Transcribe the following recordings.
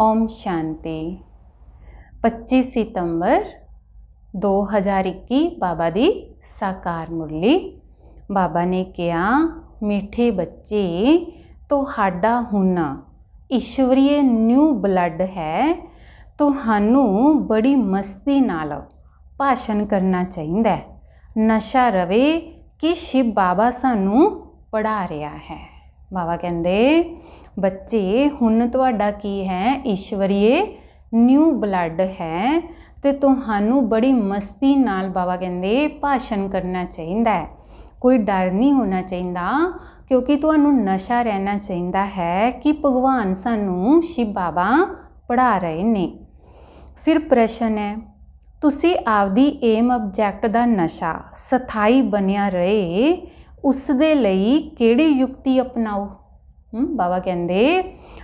ओम शांति 25 सितंबर 2021 बाबा दी साकार ਮੁਰਲੀ ਬਾਬਾ ਨੇ ਕਿਹਾ ਮਿੱਠੇ ਬੱਚੇ ਤੁਹਾਡਾ ਹੋਣਾ ਈਸ਼ਵਰੀਏ ਨਿਊ ਬਲੱਡ ਹੈ ਤੁਹਾਨੂੰ ਬੜੀ ਮਸਤੀ ਨਾਲ ਭਾਸ਼ਣ ਕਰਨਾ ਚਾਹੀਦਾ ਹੈ ਨਸ਼ਾ ਰਵੇ ਕਿ ਸ਼ਿਵ ਬਾਬਾ ਸਾਨੂੰ ਪੜਾ ਰਿਹਾ ਹੈ ਬਾਬਾ ਕਹਿੰਦੇ ਬੱਚੇ ਹੁਣ ਤੁਹਾਡਾ ਕੀ ਹੈ ਈਸ਼ਵਰੀਏ ਨਿਊ ਬਲੱਡ ਹੈ ਤੇ ਤੁਹਾਨੂੰ ਬੜੀ ਮਸਤੀ ਨਾਲ ਬਾਬਾ ਕਹਿੰਦੇ ਭਾਸ਼ਣ ਕਰਨਾ ਚਾਹੀਦਾ ਹੈ ਕੋਈ ਡਰ ਨਹੀਂ ਹੋਣਾ ਚਾਹੀਦਾ ਕਿਉਂਕਿ ਤੁਹਾਨੂੰ ਨਸ਼ਾ ਰਹਿਣਾ ਚਾਹੀਦਾ ਹੈ ਕਿ ਭਗਵਾਨ ਸਾਨੂੰ ਸ਼ਿਵ ਬਾਬਾ ਪੜਾ ਰਹੇ ਨੇ ਫਿਰ ਪ੍ਰਸ਼ਨ ਹੈ ਤੁਸੀਂ ਆਪਦੀ ਏਮ ਆਬਜੈਕਟ ਦਾ ਨਸ਼ਾ ਸਥਾਈ ਬਣਿਆ ਰਹੇ ਉਸ ਦੇ ਲਈ ਕਿਹੜੀ ਯੁਕਤੀ ਅਪਣਾਓ ਬਾਬਾ ਕਹਿੰਦੇ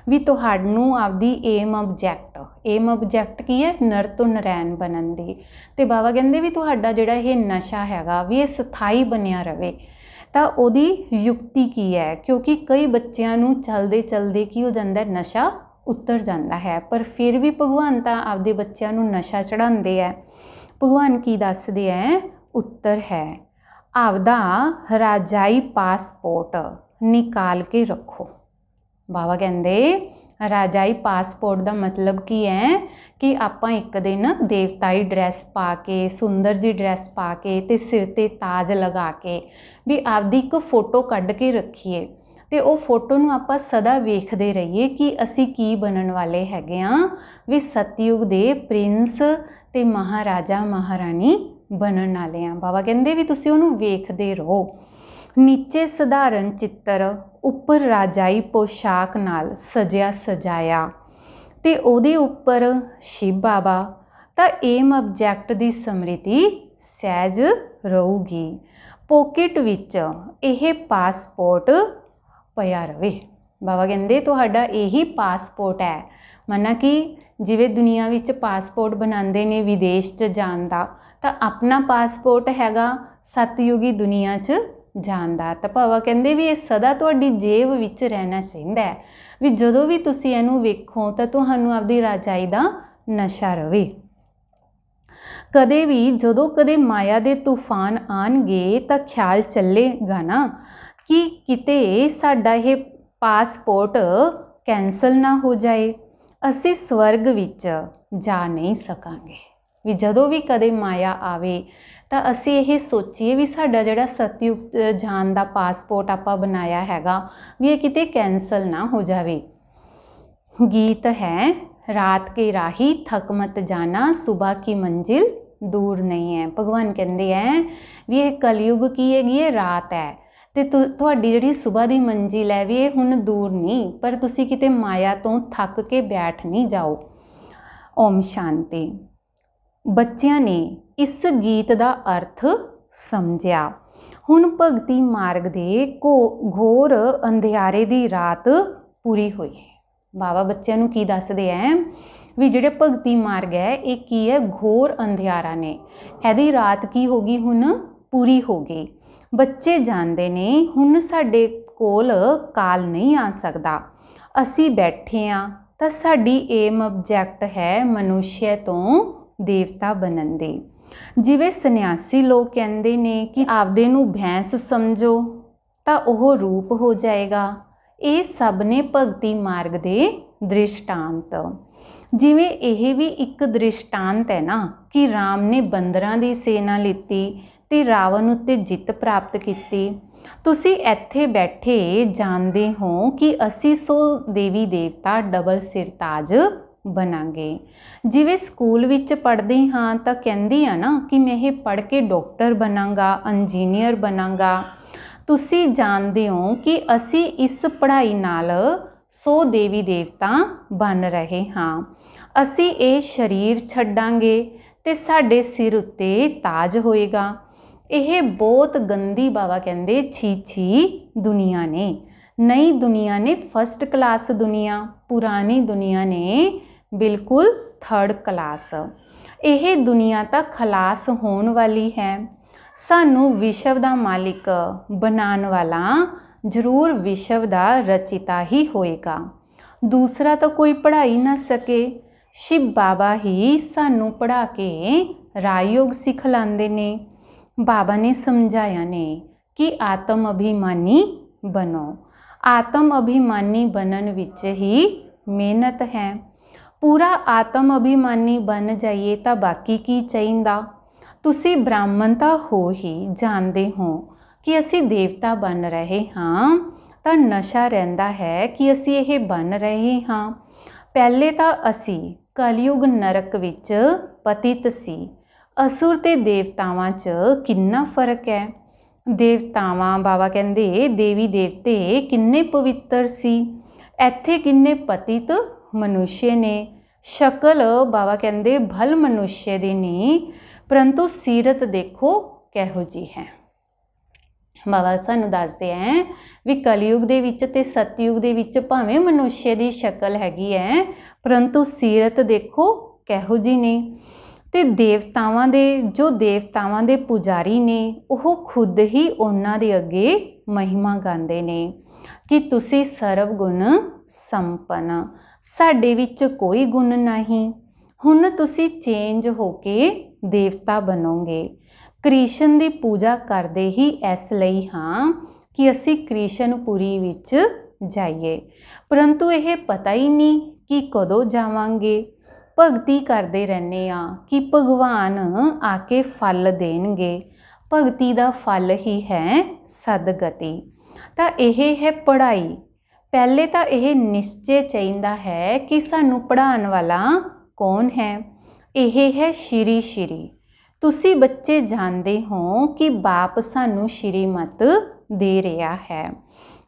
ਵੀ ਤੁਹਾਨੂੰ ਆਪਦੀ ਏਮ ਆਬਜੈਕਟ ਏਮ ਆਬਜੈਕਟ ਕੀ ਹੈ ਨਰ ਤੋਂ ਨਰੈਣ ਬਣਨ ਦੀ ਤੇ ਬਾਬਾ ਕਹਿੰਦੇ ਵੀ ਤੁਹਾਡਾ ਜਿਹੜਾ ਇਹ ਨਸ਼ਾ ਹੈਗਾ ਵੀ ਇਹ ਸਥਾਈ ਬਣਿਆ ਰਵੇ ਤਾਂ ਉਹਦੀ ਯੁਕਤੀ ਕੀ ਹੈ ਕਿਉਂਕਿ ਕਈ ਬੱਚਿਆਂ ਨੂੰ ਚਲਦੇ ਚਲਦੇ ਕੀ ਹੋ ਜਾਂਦਾ ਨਸ਼ਾ ਉੱਤਰ ਜਾਂਦਾ ਹੈ ਪਰ ਫਿਰ ਵੀ ਭਗਵਾਨ ਤਾਂ ਆਪਦੇ ਬੱਚਿਆਂ ਨੂੰ ਨਸ਼ਾ ਚੜਾਉਂਦੇ ਆ ਭਗਵਾਨ ਕੀ ਦੱਸਦੇ ਆ ਉੱਤਰ ਹੈ ਆਪਦਾ ਰਾਜਾਈ ਪਾਸਪੋਰਟ ਨਿਕਾਲ ਕੇ ਰੱਖੋ ਬਾਬਾ ਕਹਿੰਦੇ ਰਾਜਾਈ ਪਾਸਪੋਰਟ ਦਾ ਮਤਲਬ ਕੀ ਹੈ ਕਿ ਆਪਾਂ ਇੱਕ ਦਿਨ ਦੇਵਤਾਈ ਡਰੈਸ ਪਾ ਕੇ ਸੁੰਦਰ ਜੀ ਡਰੈਸ ਪਾ ਕੇ ਤੇ ਸਿਰ ਤੇ ਤਾਜ ਲਗਾ ਕੇ ਵੀ ਆਪਦੀ ਇੱਕ ਫੋਟੋ ਕੱਢ ਕੇ ਰੱਖੀਏ ਤੇ ਉਹ ਫੋਟੋ ਨੂੰ ਆਪਾਂ ਸਦਾ ਵੇਖਦੇ ਰਹੀਏ ਕਿ ਅਸੀਂ ਕੀ ਬਣਨ ਵਾਲੇ ਹੈਗੇ ਆ ਵੀ ਸਤਯੁਗ ਦੇ ਪ੍ਰਿੰਸ ਤੇ ਮਹਾਰਾਜਾ ਮਹਾਰਾਣੀ ਬਣਨ ਵਾਲੇ ਆ ਬਾਬਾ ਕਹਿੰਦੇ ਵੀ ਤੁਸੀਂ ਉਹਨੂੰ ਵੇਖਦੇ ਰਹੋ ਨੀਚੇ ਸਧਾਰਨ ਚਿੱਤਰ ਉੱਪਰ ਰਾਜਾਈ ਪੋਸ਼ਾਕ ਨਾਲ ਸਜਿਆ ਸਜਾਇਆ ਤੇ ਉਹਦੇ ਉੱਪਰ ਸ਼ਿਵ ਬਾਬਾ ਤਾਂ ਏਮ ਆਬਜੈਕਟ ਦੀ ਸਮ੍ਰਿਤੀ ਸਹਿਜ ਰਹੂਗੀ ਪੋਕਟ ਵਿੱਚ ਇਹ ਪਾਸਪੋਰਟ ਪਿਆ ਰਵੇ ਬਾਬਾ ਕਹਿੰਦੇ ਤੁਹਾਡਾ ਇਹੀ ਪਾਸਪੋਰਟ ਹੈ ਮਨਾ ਕਿ ਜਿਵੇਂ ਦੁਨੀਆ ਵਿੱਚ ਪਾਸਪੋਰਟ ਬਣਾਉਂਦੇ ਨੇ ਵਿਦੇਸ਼ 'ਚ ਜਾਣ ਦਾ ਤਾਂ ਆਪਣਾ ਪਾਸਪੋਰਟ ਹੈਗਾ ਸਤਯੁਗੀ ਦੁਨੀਆ 'ਚ ਜਾਂਦਾ ਤਾਂ ਭਾਵਾ ਕਹਿੰਦੇ ਵੀ ਇਹ ਸਦਾ ਤੁਹਾਡੀ ਜੇਬ ਵਿੱਚ ਰਹਿਣਾ ਚਾਹੀਦਾ ਹੈ ਵੀ ਜਦੋਂ ਵੀ ਤੁਸੀਂ ਇਹਨੂੰ ਵੇਖੋ ਤਾਂ ਤੁਹਾਨੂੰ ਆਪਦੀ ਰਾਜਾਈ ਦਾ ਨਸ਼ਾ ਰਵੇ ਕਦੇ ਵੀ ਜਦੋਂ ਕਦੇ ਮਾਇਆ ਦੇ ਤੂਫਾਨ ਆਣਗੇ ਤਾਂ ਖਿਆਲ ਚੱਲੇਗਾ ਨਾ ਕਿ ਕਿਤੇ ਸਾਡਾ ਇਹ ਪਾਸਪੋਰਟ ਕੈਨਸਲ ਨਾ ਹੋ ਜਾਏ ਅਸੀਂ ਸਵਰਗ ਵਿੱਚ ਜਾ ਨਹੀਂ ਸਕਾਂਗੇ ਵੀ ਜਦੋਂ ਵੀ ਕਦੇ ਮਾਇਆ ਆਵੇ ਤਾਂ ਅਸੀਂ ਇਹ ਸੋਚੀਏ ਵੀ ਸਾਡਾ ਜਿਹੜਾ ਸਤਿਯੁਗ ਜਾਨ ਦਾ ਪਾਸਪੋਰਟ ਆਪਾਂ ਬਣਾਇਆ ਹੈਗਾ ਵੀ ਇਹ ਕਿਤੇ ਕੈਨਸਲ ਨਾ ਹੋ ਜਾਵੇ ਗੀਤ ਹੈ ਰਾਤ ਕੇ ਰਾਹੀ ਥਕ ਮਤ ਜਾਣਾ ਸਵੇਰ ਕੀ ਮੰਜ਼ਿਲ ਦੂਰ ਨਹੀਂ ਹੈ ਭਗਵਾਨ ਕਹਿੰਦੇ ਐ ਵੀ ਇਹ ਕਲਯੁਗ ਕੀ ਹੈਗੀ ਇਹ ਰਾਤ ਹੈ ਤੇ ਤੁਹਾਡੀ ਜਿਹੜੀ ਸਵੇਰ ਦੀ ਮੰਜ਼ਿਲ ਹੈ ਵੀ ਇਹ ਹੁਣ ਦੂਰ ਨਹੀਂ ਪਰ ਤੁਸੀਂ ਕਿਤੇ ਮਾਇਆ ਤੋਂ ਥੱਕ ਕੇ ਬੈਠ ਨਹੀਂ ਜਾਓ ਓਮ ਸ਼ਾਂਤੀ ਬੱਚਿਆਂ ਨੇ ਇਸ ਗੀਤ ਦਾ ਅਰਥ ਸਮਝਿਆ ਹੁਣ ਭਗਤੀ ਮਾਰਗ ਦੇ ਘੋਰ ਅੰਧਿਆਰੇ ਦੀ ਰਾਤ ਪੂਰੀ ਹੋਈ ਹੈ ਬਾਬਾ ਬੱਚਿਆਂ ਨੂੰ ਕੀ ਦੱਸਦੇ ਐ ਵੀ ਜਿਹੜੇ ਭਗਤੀ ਮਾਰਗ ਹੈ ਇਹ ਕੀ ਹੈ ਘੋਰ ਅੰਧਿਆਰਾ ਨੇ ਇਹਦੀ ਰਾਤ ਕੀ ਹੋ ਗਈ ਹੁਣ ਪੂਰੀ ਹੋ ਗਈ ਬੱਚੇ ਜਾਣਦੇ ਨੇ ਹੁਣ ਸਾਡੇ ਕੋਲ ਕਾਲ ਨਹੀਂ ਆ ਸਕਦਾ ਅਸੀਂ ਬੈਠੇ ਆ ਤਾਂ ਸਾਡੀ ਏਮ ਆਬਜੈਕਟ ਹੈ ਮਨੁਸ਼ਯ ਤੋਂ ਦੇਵਤਾ ਬਣਨ ਦੀ ਜਿਵੇਂ ਸੰਨਿਆਸੀ ਲੋਕ ਕਹਿੰਦੇ ਨੇ ਕਿ ਆਪਦੇ ਨੂੰ ਭੈਂਸ ਸਮਝੋ ਤਾਂ ਉਹ ਰੂਪ ਹੋ ਜਾਏਗਾ ਇਹ ਸਭ ਨੇ ਭਗਤੀ ਮਾਰਗ ਦੇ ਦ੍ਰਿਸ਼ਟਾਂਤ ਜਿਵੇਂ ਇਹ ਵੀ ਇੱਕ ਦ੍ਰਿਸ਼ਟਾਂਤ ਹੈ ਨਾ ਕਿ RAM ਨੇ ਬੰਦਰਾਂ ਦੀ ਸੇਨਾ ਲਿੱਤੀ ਤੇ ਰਾਵਣ ਉੱਤੇ ਜਿੱਤ ਪ੍ਰਾਪਤ ਕੀਤੀ ਤੁਸੀਂ ਇੱਥੇ ਬੈਠੇ ਜਾਣਦੇ ਹੋ ਕਿ ਅਸੀਂ ਸੋ ਦੇਵੀ ਦੇਵਤਾ ਡਬਲ ਸਿਰਤਾਜ ਬਣਾਂਗੇ ਜਿਵੇਂ ਸਕੂਲ ਵਿੱਚ ਪੜ੍ਹਦੇ ਹਾਂ ਤਾਂ ਕਹਿੰਦੀ ਆ ਨਾ ਕਿ ਮੈਂ ਇਹ ਪੜ੍ਹ ਕੇ ਡਾਕਟਰ ਬਣਾਂਗਾ ਇੰਜੀਨੀਅਰ ਬਣਾਂਗਾ ਤੁਸੀਂ ਜਾਣਦੇ ਹੋ ਕਿ ਅਸੀਂ ਇਸ ਪੜ੍ਹਾਈ ਨਾਲ ਸੋ ਦੇਵੀ ਦੇਵਤਾ ਬਣ ਰਹੇ ਹਾਂ ਅਸੀਂ ਇਹ ਸਰੀਰ ਛੱਡਾਂਗੇ ਤੇ ਸਾਡੇ ਸਿਰ ਉੱਤੇ ਤਾਜ ਹੋਏਗਾ ਇਹ ਬਹੁਤ ਗੰਦੀ ਬਾਵਾ ਕਹਿੰਦੇ ਛੀ ਛੀ ਦੁਨੀਆ ਨੇ ਨਈ ਦੁਨੀਆ ਨੇ ਫਸਟ ਕਲਾਸ ਦੁਨੀਆ ਪੁਰਾਣੀ ਦੁਨੀਆ ਨੇ ਬਿਲਕੁਲ ਥਰਡ ਕਲਾਸ ਇਹ ਦੁਨੀਆ ਤਾਂ ਖਲਾਸ ਹੋਣ ਵਾਲੀ ਹੈ ਸਾਨੂੰ ਵਿਸ਼ਵ ਦਾ ਮਾਲਿਕ ਬਣਾਉਣ ਵਾਲਾ ਜ਼ਰੂਰ ਵਿਸ਼ਵ ਦਾ ਰਚਿਤਾ ਹੀ ਹੋਏਗਾ ਦੂਸਰਾ ਤਾਂ ਕੋਈ ਪੜ੍ਹਾਈ ਨਾ ਸਕੇ ਸ਼ਿਵ ਬਾਬਾ ਹੀ ਸਾਨੂੰ ਪੜਾ ਕੇ ਰਾਯੋਗ ਸਿਖਲਾਉਂਦੇ ਨੇ ਬਾਬਾ ਨੇ ਸਮਝਾਇਆ ਨੇ ਕਿ ਆਤਮ ਅਭਿਮਾਨੀ ਬਨੋ ਆਤਮ ਅਭਿਮਾਨੀ ਬਨਨ ਵਿੱਚ ਹੀ ਮਿਹਨਤ ਹੈ ਪੂਰਾ ਆਤਮ ਅਭਿਮਾਨੀ ਬਣ ਜਾਈਏ ਤਾਂ ਬਾਕੀ ਕੀ ਚਾਹੀਦਾ ਤੁਸੀਂ ਬ੍ਰਾਹਮਣ ਤਾਂ ਹੋ ਹੀ ਜਾਣਦੇ ਹੋ ਕਿ ਅਸੀਂ ਦੇਵਤਾ ਬਣ ਰਹੇ ਹਾਂ ਤਾਂ ਨਸ਼ਾ ਰਹਿੰਦਾ ਹੈ ਕਿ ਅਸੀਂ ਇਹ ਬਣ ਰਹੇ ਹਾਂ ਪਹਿਲੇ ਤਾਂ ਅਸੀਂ ਕਲਯੁਗ ਨਰਕ ਵਿੱਚ ਪਤਿਤ ਸੀ ਅਸੁਰ ਤੇ ਦੇਵਤਾਵਾਂ 'ਚ ਕਿੰਨਾ ਫਰਕ ਹੈ ਦੇਵਤਾਵਾਂ ਬਾਬਾ ਕਹਿੰਦੇ ਦੇਵੀ ਦੇਵਤੇ ਕਿੰਨੇ ਪਵਿੱਤਰ ਸੀ ਇੱਥੇ ਕਿੰਨੇ ਪਤਿਤ ਮਨੁਸ਼ੇ ਨੇ ਸ਼ਕਲ ਬਾਬਾ ਕਹਿੰਦੇ ਭਲ ਮਨੁਸ਼ੇ ਦੀ ਨਹੀਂ ਪਰੰਤੂ ਸੀਰਤ ਦੇਖੋ ਕਿਹੋ ਜੀ ਹੈ ਬਾਬਾ ਸਾਨੂੰ ਦੱਸਦੇ ਐ ਵੀ ਕਲਯੁਗ ਦੇ ਵਿੱਚ ਤੇ ਸਤਯੁਗ ਦੇ ਵਿੱਚ ਭਾਵੇਂ ਮਨੁਸ਼ੇ ਦੀ ਸ਼ਕਲ ਹੈਗੀ ਐ ਪਰੰਤੂ ਸੀਰਤ ਦੇਖੋ ਕਿਹੋ ਜੀ ਨੇ ਤੇ ਦੇਵਤਾਵਾਂ ਦੇ ਜੋ ਦੇਵਤਾਵਾਂ ਦੇ ਪੁਜਾਰੀ ਨੇ ਉਹ ਖੁਦ ਹੀ ਉਹਨਾਂ ਦੇ ਅੱਗੇ ਮਹਿਮਾ ਗਾਉਂਦੇ ਨੇ ਕਿ ਤੁਸੀਂ ਸਰਵ ਗੁਣ ਸੰਪਨ ਸਾਡੇ ਵਿੱਚ ਕੋਈ ਗੁਣ ਨਹੀਂ ਹੁਣ ਤੁਸੀਂ ਚੇਂਜ ਹੋ ਕੇ ਦੇਵਤਾ ਬਣੋਗੇ ਕ੍ਰਿਸ਼ਨ ਦੀ ਪੂਜਾ ਕਰਦੇ ਹੀ ਇਸ ਲਈ ਹਾਂ ਕਿ ਅਸੀਂ ਕ੍ਰਿਸ਼ਨਪੁਰੀ ਵਿੱਚ ਜਾਈਏ ਪਰੰਤੂ ਇਹ ਪਤਾ ਹੀ ਨਹੀਂ ਕਿ ਕਦੋਂ ਜਾਵਾਂਗੇ ਭਗਤੀ ਕਰਦੇ ਰਹਨੇ ਆ ਕਿ ਭਗਵਾਨ ਆ ਕੇ ਫਲ ਦੇਣਗੇ ਭਗਤੀ ਦਾ ਫਲ ਹੀ ਹੈ ਸਦਗਤੀ ਤਾਂ ਇਹ ਹੈ ਪੜਾਈ ਪਹਿਲੇ ਤਾਂ ਇਹ ਨਿਸ਼ਚੈ ਚਾਹੀਦਾ ਹੈ ਕਿ ਸਾਨੂੰ ਪੜ੍ਹਾਉਣ ਵਾਲਾ ਕੌਣ ਹੈ ਇਹ ਹੈ ਸ਼੍ਰੀ ਸ਼੍ਰੀ ਤੁਸੀਂ ਬੱਚੇ ਜਾਣਦੇ ਹੋ ਕਿ ਬਾਪ ਸਾਨੂੰ ਸ਼੍ਰੀਮਤ ਦੇ ਰਿਹਾ ਹੈ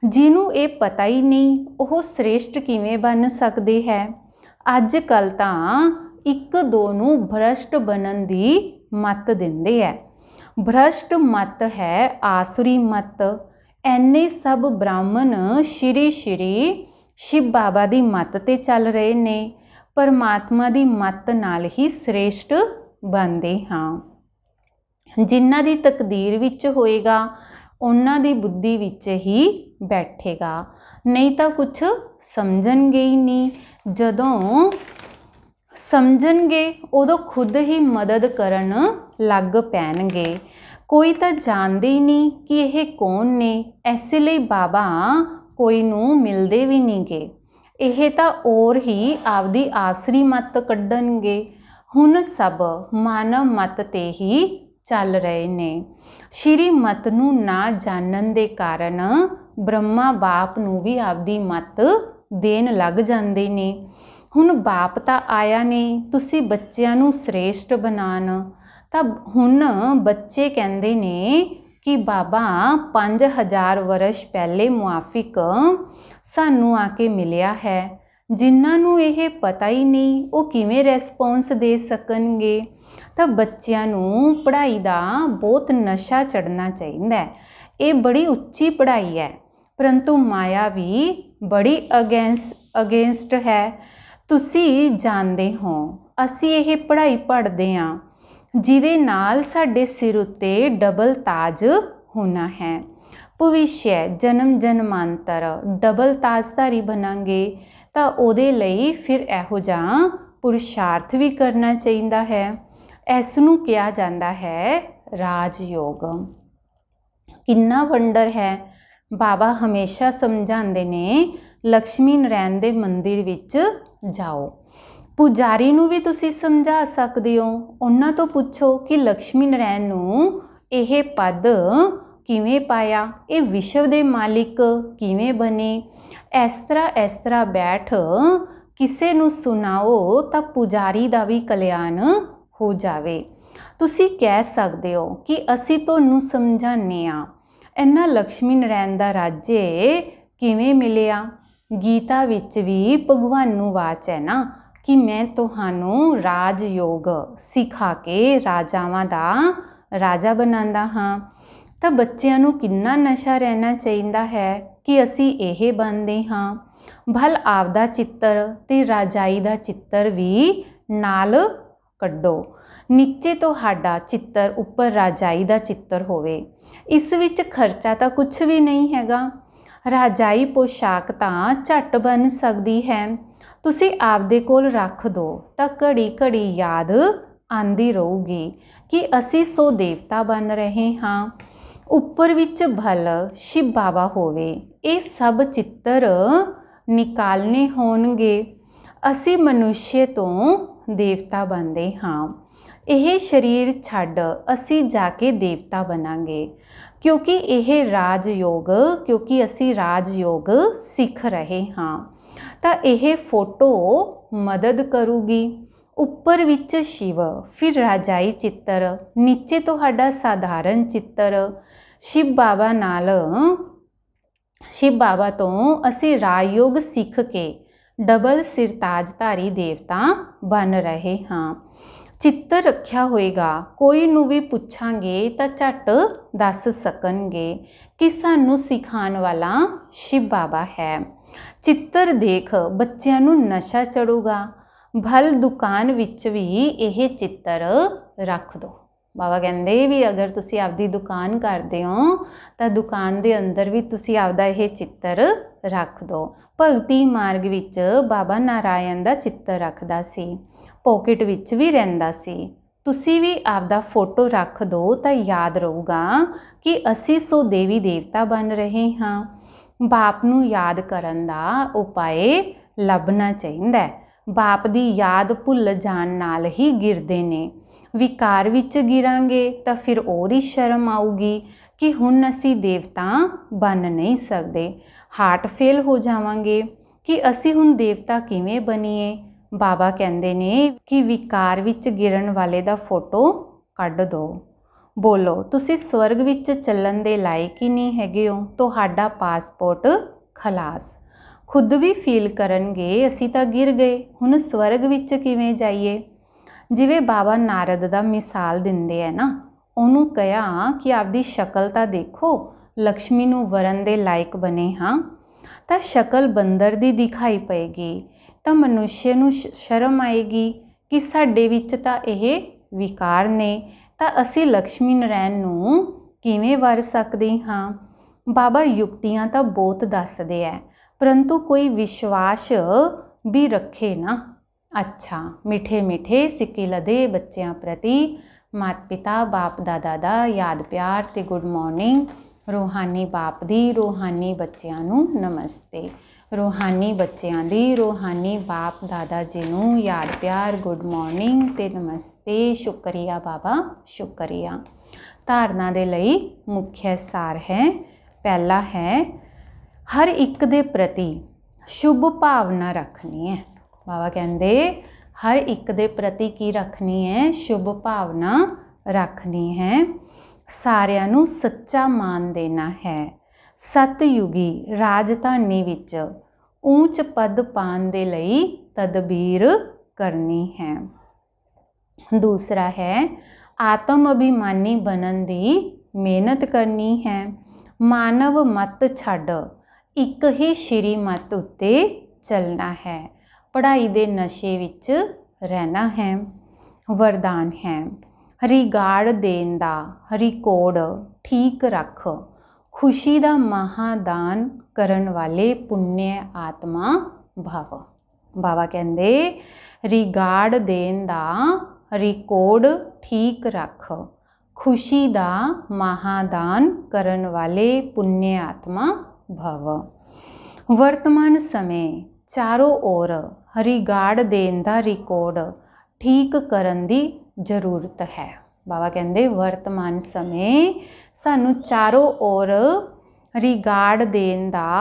ਜਿਹਨੂੰ ਇਹ ਪਤਾ ਹੀ ਨਹੀਂ ਉਹ ਸ੍ਰੇਸ਼ਟ ਕਿਵੇਂ ਬਣ ਸਕਦੇ ਹੈ ਅੱਜ ਕੱਲ ਤਾਂ ਇੱਕ ਦੋ ਨੂੰ ਭ੍ਰਸ਼ਟ ਬਣਨ ਦੀ ਮੱਤ ਦਿੰਦੇ ਐ ਭ੍ਰਸ਼ਟ ਮੱਤ ਹੈ ਆਸੁਰੀ ਮੱਤ ਐਨੇ ਸਭ ਬ੍ਰਾਹਮਣ ਸ਼੍ਰੀ ਸ਼੍ਰੀ ਸ਼ਿਵ ਬਾਬਾ ਦੀ ਮੱਤ ਤੇ ਚੱਲ ਰਹੇ ਨੇ ਪਰਮਾਤਮਾ ਦੀ ਮੱਤ ਨਾਲ ਹੀ ਸ੍ਰੇਸ਼ਟ ਬਣਦੇ ਹਾਂ ਜਿਨ੍ਹਾਂ ਦੀ ਤਕਦੀਰ ਵਿੱਚ ਹੋਏਗਾ ਉਹਨਾਂ ਦੀ ਬੁੱਧੀ ਵਿੱਚ ਹੀ ਬੈਠੇਗਾ ਨਹੀਂ ਤਾਂ ਕੁਝ ਸਮਝਣਗੇ ਹੀ ਨਹੀਂ ਜਦੋਂ ਸਮਝਣਗੇ ਉਦੋਂ ਖੁਦ ਹੀ ਮਦਦ ਕਰਨ ਲੱਗ ਪੈਣਗੇ ਕੋਈ ਤਾਂ ਜਾਣਦੇ ਹੀ ਨਹੀਂ ਕਿ ਇਹ ਕੌਣ ਨੇ ਐਸੇ ਲਈ ਬਾਬਾ ਕੋਈ ਨੂੰ ਮਿਲਦੇ ਵੀ ਨਹੀਂਗੇ ਇਹ ਤਾਂ ਔਰ ਹੀ ਆਪਦੀ ਆਸਰੀ ਮਤ ਕੱਢਣਗੇ ਹੁਣ ਸਭ ਮਾਨਵ ਮਤ ਤੇ ਹੀ ਚੱਲ ਰਹੇ ਨੇ ਸ਼੍ਰੀ ਮਤ ਨੂੰ ਨਾ ਜਾਣਨ ਦੇ ਕਾਰਨ ਬ੍ਰਹਮਾ ਬਾਪ ਨੂੰ ਵੀ ਆਪਦੀ ਮਤ ਦੇਣ ਲੱਗ ਜਾਂਦੇ ਨੇ ਹੁਣ ਬਾਪ ਤਾਂ ਆਇਆ ਨਹੀਂ ਤੁਸੀਂ ਬੱਚਿਆਂ ਨੂੰ ਸ੍ਰੇਸ਼ਟ ਬਣਾਣ ਤਾਂ ਹੁਣ ਬੱਚੇ ਕਹਿੰਦੇ ਨੇ ਕਿ ਬਾਬਾ 5000 ਵਰਸ਼ ਪਹਿਲੇ ਮੁਆਫਿਕ ਸਾਨੂੰ ਆ ਕੇ ਮਿਲਿਆ ਹੈ ਜਿਨ੍ਹਾਂ ਨੂੰ ਇਹ ਪਤਾ ਹੀ ਨਹੀਂ ਉਹ ਕਿਵੇਂ ਰੈਸਪੌਂਸ ਦੇ ਸਕਣਗੇ ਤਾਂ ਬੱਚਿਆਂ ਨੂੰ ਪੜ੍ਹਾਈ ਦਾ ਬਹੁਤ ਨਸ਼ਾ ਚੜਨਾ ਚਾਹੀਦਾ ਹੈ ਇਹ ਬੜੀ ਉੱਚੀ ਪੜ੍ਹਾਈ ਹੈ ਪਰੰਤੂ ਮਾਇਆ ਵੀ ਬੜੀ ਅਗੇਂਸਟ ਅਗੇਂਸਟ ਹੈ ਤੁਸੀਂ ਜਾਣਦੇ ਹੋ ਅਸੀਂ ਇਹ ਪੜ੍ਹਾਈ ਪੜ੍ਹਦੇ ਆਂ ਜਿਹਦੇ ਨਾਲ ਸਾਡੇ ਸਿਰ ਉੱਤੇ ਡਬਲ ਤਾਜ ਹੋਣਾ ਹੈ ਭਵਿष्य ਜਨਮ ਜਨਮਾਂਤਰ ਡਬਲ ਤਾਜਦਾਰੀ ਬਣਾਂਗੇ ਤਾਂ ਉਹਦੇ ਲਈ ਫਿਰ ਇਹੋ ਜਾਂ ਪੁਰਸ਼ਾਰਥ ਵੀ ਕਰਨਾ ਚਾਹੀਦਾ ਹੈ ਇਸ ਨੂੰ ਕਿਹਾ ਜਾਂਦਾ ਹੈ ਰਾਜਯੋਗ ਕਿੰਨਾ ਵੰਡਰ ਹੈ ਬਾਬਾ ਹਮੇਸ਼ਾ ਸਮਝਾਉਂਦੇ ਨੇ ਲక్ష్ਮੀ ਨਰਾਇਣ ਦੇ ਮੰਦਿਰ ਵਿੱਚ ਜਾਓ ਪੁਜਾਰੀ ਨੂੰ ਵੀ ਤੁਸੀਂ ਸਮਝਾ ਸਕਦੇ ਹੋ ਉਹਨਾਂ ਤੋਂ ਪੁੱਛੋ ਕਿ ਲక్ష్ਮੀ ਨਰੈਣ ਨੂੰ ਇਹ ਪਦ ਕਿਵੇਂ ਪਾਇਆ ਇਹ ਵਿਸ਼ਵ ਦੇ ਮਾਲਿਕ ਕਿਵੇਂ ਬਣੇ ਇਸ ਤਰ੍ਹਾਂ ਇਸ ਤਰ੍ਹਾਂ ਬੈਠ ਕਿਸੇ ਨੂੰ ਸੁਣਾਓ ਤਾਂ ਪੁਜਾਰੀ ਦਾ ਵੀ ਕਲਿਆਣ ਹੋ ਜਾਵੇ ਤੁਸੀਂ ਕਹਿ ਸਕਦੇ ਹੋ ਕਿ ਅਸੀਂ ਤੁਹਾਨੂੰ ਸਮਝਾਣੇ ਆ ਇਹਨਾਂ ਲక్ష్ਮੀ ਨਰੈਣ ਦਾ ਰਾਜੇ ਕਿਵੇਂ ਮਿਲਿਆ ਗੀਤਾ ਵਿੱਚ ਵੀ ਭਗਵਾਨ ਨੂੰ ਵਾਚ ਹੈ ਨਾ ਕਿ ਮੈਂ ਤੁਹਾਨੂੰ ਰਾਜ ਯੋਗ ਸਿਖਾ ਕੇ ਰਾਜਾਵਾਂ ਦਾ ਰਾਜਾ ਬਣਾਉਂਦਾ ਹਾਂ ਤਾਂ ਬੱਚਿਆਂ ਨੂੰ ਕਿੰਨਾ ਨਸ਼ਾ ਰਹਿਣਾ ਚਾਹੀਦਾ ਹੈ ਕਿ ਅਸੀਂ ਇਹ ਬਣਦੇ ਹਾਂ ਭਲ ਆਪ ਦਾ ਚਿੱਤਰ ਤੇ ਰਾਜਾਈ ਦਾ ਚਿੱਤਰ ਵੀ ਨਾਲ ਕੱਢੋ ਨੀਚੇ ਤੁਹਾਡਾ ਚਿੱਤਰ ਉੱਪਰ ਰਾਜਾਈ ਦਾ ਚਿੱਤਰ ਹੋਵੇ ਇਸ ਵਿੱਚ ਖਰਚਾ ਤਾਂ ਕੁਝ ਵੀ ਨਹੀਂ ਹੈਗਾ ਰਾਜਾਈ ਪੋਸ਼ਾਕ ਤਾਂ ਛੱਟ ਬਣ ਸਕਦੀ ਹੈ ਤੁਸੀਂ ਆਪਦੇ ਕੋਲ ਰੱਖ ਦੋ ਤਾਂ ਘੜੀ ਘੜੀ ਯਾਦ ਆਂਦੀ ਰਹੂਗੀ ਕਿ ਅਸੀਂ ਸੋ ਦੇਵਤਾ ਬਣ ਰਹੇ ਹਾਂ ਉੱਪਰ ਵਿੱਚ ਭਲ ਸ਼ਿਵ ਬਾਬਾ ਹੋਵੇ ਇਹ ਸਭ ਚਿੱਤਰ ਨਿਕਾਲਨੇ ਹੋਣਗੇ ਅਸੀਂ ਮਨੁੱਸ਼ੇ ਤੋਂ ਦੇਵਤਾ ਬਣਦੇ ਹਾਂ ਇਹ ਸਰੀਰ ਛੱਡ ਅਸੀਂ ਜਾ ਕੇ ਦੇਵਤਾ ਬਣਾਂਗੇ ਕਿਉਂਕਿ ਇਹ ਰਾਜ ਯੋਗ ਕਿਉਂਕਿ ਅਸੀਂ ਰਾਜ ਯੋਗ ਸਿੱਖ ਰਹੇ ਹਾਂ ਤਾਂ ਇਹ ਫੋਟੋ ਮਦਦ ਕਰੂਗੀ ਉੱਪਰ ਵਿੱਚ ਸ਼ਿਵ ਫਿਰ ਰਾਜਾਈ ਚਿੱਤਰ ਨੀਚੇ ਤੁਹਾਡਾ ਸਾਧਾਰਨ ਚਿੱਤਰ ਸ਼ਿਵ ਬਾਬਾ ਨਾਲ ਸ਼ਿਵ ਬਾਬਾ ਤੋਂ ਅਸੀਂ ਰਾਜਯੋਗ ਸਿੱਖ ਕੇ ਡਬਲ ਸਿਰਤਾਜਧਾਰੀ ਦੇਵਤਾ ਬਣ ਰਹੇ ਹਾਂ ਚਿੱਤਰ ਰੱਖਿਆ ਹੋਏਗਾ ਕੋਈ ਨੂੰ ਵੀ ਪੁੱਛਾਂਗੇ ਤਾਂ ਛੱਟ ਦੱਸ ਸਕਣਗੇ ਕਿ ਸਾਨੂੰ ਸਿਖਾਉਣ ਵਾਲਾ ਸ਼ਿਵ ਬਾਬਾ ਹੈ ਚਿੱਤਰ ਦੇਖ ਬੱਚਿਆਂ ਨੂੰ ਨਸ਼ਾ ਚੜੂਗਾ ਭਲ ਦੁਕਾਨ ਵਿੱਚ ਵੀ ਇਹ ਚਿੱਤਰ ਰੱਖ ਦੋ ਬਾਬਾ ਕਹਿੰਦੇ ਵੀ ਅਗਰ ਤੁਸੀਂ ਆਪਦੀ ਦੁਕਾਨ ਕਰਦੇ ਹੋ ਤਾਂ ਦੁਕਾਨ ਦੇ ਅੰਦਰ ਵੀ ਤੁਸੀਂ ਆਪਦਾ ਇਹ ਚਿੱਤਰ ਰੱਖ ਦੋ ਭਗਤੀ ਮਾਰਗ ਵਿੱਚ ਬਾਬਾ ਨਾਰਾਇਣ ਦਾ ਚਿੱਤਰ ਰੱਖਦਾ ਸੀ ਪਾਕਟ ਵਿੱਚ ਵੀ ਰਹਿੰਦਾ ਸੀ ਤੁਸੀਂ ਵੀ ਆਪਦਾ ਫੋਟੋ ਰੱਖ ਦੋ ਤਾਂ ਯਾਦ ਰਹੂਗਾ ਕਿ ਅਸੀਂ ਸੋ ਦੇਵੀ ਦੇਵਤਾ ਬਣ ਰਹੇ ਹਾਂ ਬਾਪ ਨੂੰ ਯਾਦ ਕਰਨ ਦਾ ਉਪਾਏ ਲੱਭਣਾ ਚਾਹੀਦਾ ਹੈ ਬਾਪ ਦੀ ਯਾਦ ਭੁੱਲ ਜਾਣ ਨਾਲ ਹੀ ਗਿਰਦੇ ਨੇ ਵਿਕਾਰ ਵਿੱਚ ਗਿਰਾਂਗੇ ਤਾਂ ਫਿਰ ਹੋਰ ਹੀ ਸ਼ਰਮ ਆਊਗੀ ਕਿ ਹੁਣ ਅਸੀਂ ਦੇਵਤਾ ਬਣ ਨਹੀਂ ਸਕਦੇ ਹਾਰਟ ਫੇਲ ਹੋ ਜਾਵਾਂਗੇ ਕਿ ਅਸੀਂ ਹੁਣ ਦੇਵਤਾ ਕਿਵੇਂ ਬਣੀਏ ਬਾਬਾ ਕਹਿੰਦੇ ਨੇ ਕਿ ਵਿਕਾਰ ਵਿੱਚ ਗਿਰਨ ਵਾਲੇ ਦਾ ਫੋਟੋ ਕੱਢ ਦਿਓ ਬੋਲੋ ਤੁਸੀਂ ਸਵਰਗ ਵਿੱਚ ਚੱਲਣ ਦੇ ਲਾਇਕ ਹੀ ਨਹੀਂ ਹੈਗੇ ਹੋ ਤੁਹਾਡਾ ਪਾਸਪੋਰਟ ਖਲਾਸ ਖੁਦ ਵੀ ਫੀਲ ਕਰਨਗੇ ਅਸੀਂ ਤਾਂ ਗਿਰ ਗਏ ਹੁਣ ਸਵਰਗ ਵਿੱਚ ਕਿਵੇਂ ਜਾਈਏ ਜਿਵੇਂ ਬਾਬਾ ਨਾਰਦ ਦਾ ਮਿਸਾਲ ਦਿੰਦੇ ਆ ਨਾ ਉਹਨੂੰ ਕਿਹਾ ਕਿ ਆਪਦੀ ਸ਼ਕਲ ਤਾਂ ਦੇਖੋ ਲక్ష్ਮੀ ਨੂੰ ਵਰਨ ਦੇ ਲਾਇਕ ਬਨੇ ਹਾਂ ਤਾਂ ਸ਼ਕਲ ਬੰਦਰ ਦੀ ਦਿਖਾਈ ਪਏਗੀ ਤਾਂ ਮਨੁੱਖ ਨੂੰ ਸ਼ਰਮ ਆਏਗੀ ਕਿ ਸਾਡੇ ਵਿੱਚ ਤਾਂ ਇਹ ਵਿਕਾਰ ਨੇ ਤਾਂ ਅਸੀਂ ਲక్ష్ਮੀ ਨਰੈਣ ਨੂੰ ਕਿਵੇਂ ਵਰ ਸਕਦੇ ਹਾਂ ਬਾਬਾ ਯੁਕਤੀਆਂ ਤਾਂ ਬਹੁਤ ਦੱਸਦੇ ਐ ਪਰੰਤੂ ਕੋਈ ਵਿਸ਼ਵਾਸ ਵੀ ਰੱਖੇ ਨਾ ਅੱਛਾ ਮਿੱਠੇ ਮਿੱਠੇ ਸਿੱਕੇ ਲਦੇ ਬੱਚਿਆਂ ਪ੍ਰਤੀ ਮਾਤ ਪਿਤਾ ਬਾਪ ਦਾਦਾ ਦਾ ਯਾਦ ਪਿਆਰ ਤੇ ਗੁੱਡ ਮਾਰਨਿੰਗ ਰੋਹਾਨੀ ਬਾਪ ਦੀ ਰੋਹਾਨੀ ਬੱਚਿਆਂ ਨੂੰ ਨਮਸਤੇ ਰੋਹਾਨੀ ਬੱਚਿਆਂ ਦੀ ਰੋਹਾਨੀ ਬਾਪ ਦਾਦਾ ਜੀ ਨੂੰ ਯਾਦ ਪਿਆਰ ਗੁੱਡ ਮਾਰਨਿੰਗ ਤੇ ਨਮਸਤੇ ਸ਼ੁਕਰੀਆ ਬਾਬਾ ਸ਼ੁਕਰੀਆ ਧਾਰਨਾ ਦੇ ਲਈ ਮੁੱਖ ਸਾਰ ਹੈ ਪਹਿਲਾ ਹੈ ਹਰ ਇੱਕ ਦੇ ਪ੍ਰਤੀ ਸ਼ੁਭ ਭਾਵਨਾ ਰੱਖਣੀ ਹੈ ਬਾਬਾ ਕਹਿੰਦੇ ਹਰ ਇੱਕ ਦੇ ਪ੍ਰਤੀ ਕੀ ਰੱਖਣੀ ਹੈ ਸ਼ੁਭ ਭਾਵਨਾ ਰੱਖਣੀ ਹੈ ਸਾਰਿਆਂ ਨੂੰ ਸੱਚਾ ਮਾਨ ਦੇਣਾ ਹੈ ਸਤਯੁਗੀ ਰਾਜਧਾਨੀ ਵਿੱਚ ਉੱਚ ਪਦ ਪਾਣ ਦੇ ਲਈ ਤਦਬੀਰ ਕਰਨੀ ਹੈ ਦੂਸਰਾ ਹੈ ਆਤਮ ਅਭਿਮਾਨੀ ਬਣਨ ਦੀ ਮਿਹਨਤ ਕਰਨੀ ਹੈ ਮਾਨਵ ਮਤ ਛੱਡ ਇੱਕ ਹੀ ਸ਼੍ਰੀ ਮਤ ਉੱਤੇ ਚੱਲਣਾ ਹੈ ਪੜਾਈ ਦੇ ਨਸ਼ੇ ਵਿੱਚ ਰਹਿਣਾ ਹੈ ਵਰਦਾਨ ਹੈ ਰਿਗਾਰਡ ਦੇਣ ਦਾ ਰਿਕਾਰਡ ਠੀਕ ਰੱਖ ਖੁਸ਼ੀ ਦਾ ਮਹਾਦਾਨ ਕਰਨ ਵਾਲੇ ਪੁੰਨਿਆ ਆਤਮਾ ਭਵ ਬਾਬਾ ਕਹਿੰਦੇ ਰਿਗਾਰਡ ਦੇਣ ਦਾ ਰਿਕਾਰਡ ਠੀਕ ਰੱਖ ਖੁਸ਼ੀ ਦਾ ਮਹਾਦਾਨ ਕਰਨ ਵਾਲੇ ਪੁੰਨਿਆ ਆਤਮਾ ਭਵ ਵਰਤਮਾਨ ਸਮੇਂ ਚਾਰੋਂ ਓਰ ਹਰੀ ਗਾੜ ਦੇਣ ਦਾ ਰਿਕਾਰਡ ਠੀਕ ਕਰਨ ਦੀ ਜ਼ਰੂਰਤ ਹੈ ਬਾਬਾ ਕਹਿੰਦੇ ਵਰਤਮਾਨ ਸਮੇਂ ਸਾਨੂੰ ਚਾਰੋਂ ਔਰ ਰਿਗਾਰਡ ਦੇਣ ਦਾ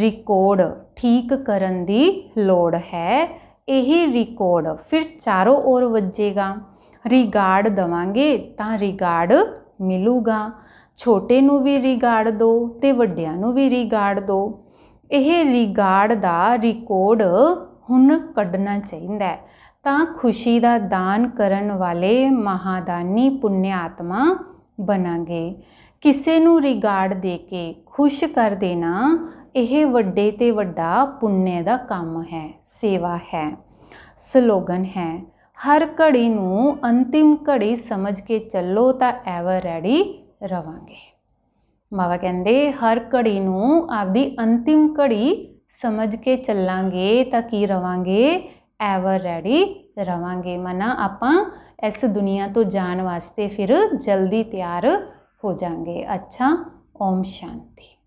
ਰਿਕਾਰਡ ਠੀਕ ਕਰਨ ਦੀ ਲੋੜ ਹੈ ਇਹ ਰਿਕਾਰਡ ਫਿਰ ਚਾਰੋਂ ਔਰ ਵੱਜੇਗਾ ਰਿਗਾਰਡ ਦਵਾਂਗੇ ਤਾਂ ਰਿਗਾਰਡ ਮਿਲੂਗਾ ਛੋਟੇ ਨੂੰ ਵੀ ਰਿਗਾਰਡ ਦੋ ਤੇ ਵੱਡਿਆਂ ਨੂੰ ਵੀ ਰਿਗਾਰਡ ਦੋ ਇਹ ਰਿਗਾਰਡ ਦਾ ਰਿਕਾਰਡ ਹੁਣ ਕੱਢਣਾ ਚਾਹੀਦਾ ਹੈ ਤਾਂ ਖੁਸ਼ੀ ਦਾ ਦਾਨ ਕਰਨ ਵਾਲੇ ਮਹਾਦਾਨੀ ਪੁੰਨਿਆਤਮਾ ਬਣਾਂਗੇ ਕਿਸੇ ਨੂੰ ਰਿਗਾਰਡ ਦੇ ਕੇ ਖੁਸ਼ ਕਰ ਦੇਣਾ ਇਹ ਵੱਡੇ ਤੇ ਵੱਡਾ ਪੁੰਨੇ ਦਾ ਕੰਮ ਹੈ ਸੇਵਾ ਹੈ ਸਲੋਗਨ ਹੈ ਹਰ ਘੜੀ ਨੂੰ ਅੰਤਿਮ ਘੜੀ ਸਮਝ ਕੇ ਚੱਲੋ ਤਾਂ ਐਵਰ ਰੈਡੀ ਰਵਾਂਗੇ ਮਾਵਾ ਕਹਿੰਦੇ ਹਰ ਘੜੀ ਨੂੰ ਆਪਦੀ ਅੰਤਿਮ ਘੜੀ ਸਮਝ ਕੇ ਚੱਲਾਂਗੇ ਤਾਂ ਕੀ ਰਵਾਂਗੇ ਐਵਰ ਰੈਡੀ ਰਵਾਂਗੇ ਮਨਾ ਆਪਾਂ ਇਸ ਦੁਨੀਆ ਤੋਂ ਜਾਣ ਵਾਸਤੇ ਫਿਰ ਜਲਦੀ ਤਿਆਰ ਹੋ ਜਾਾਂਗੇ ਅੱਛਾ ਓਮ ਸ਼ਾਂਤੀ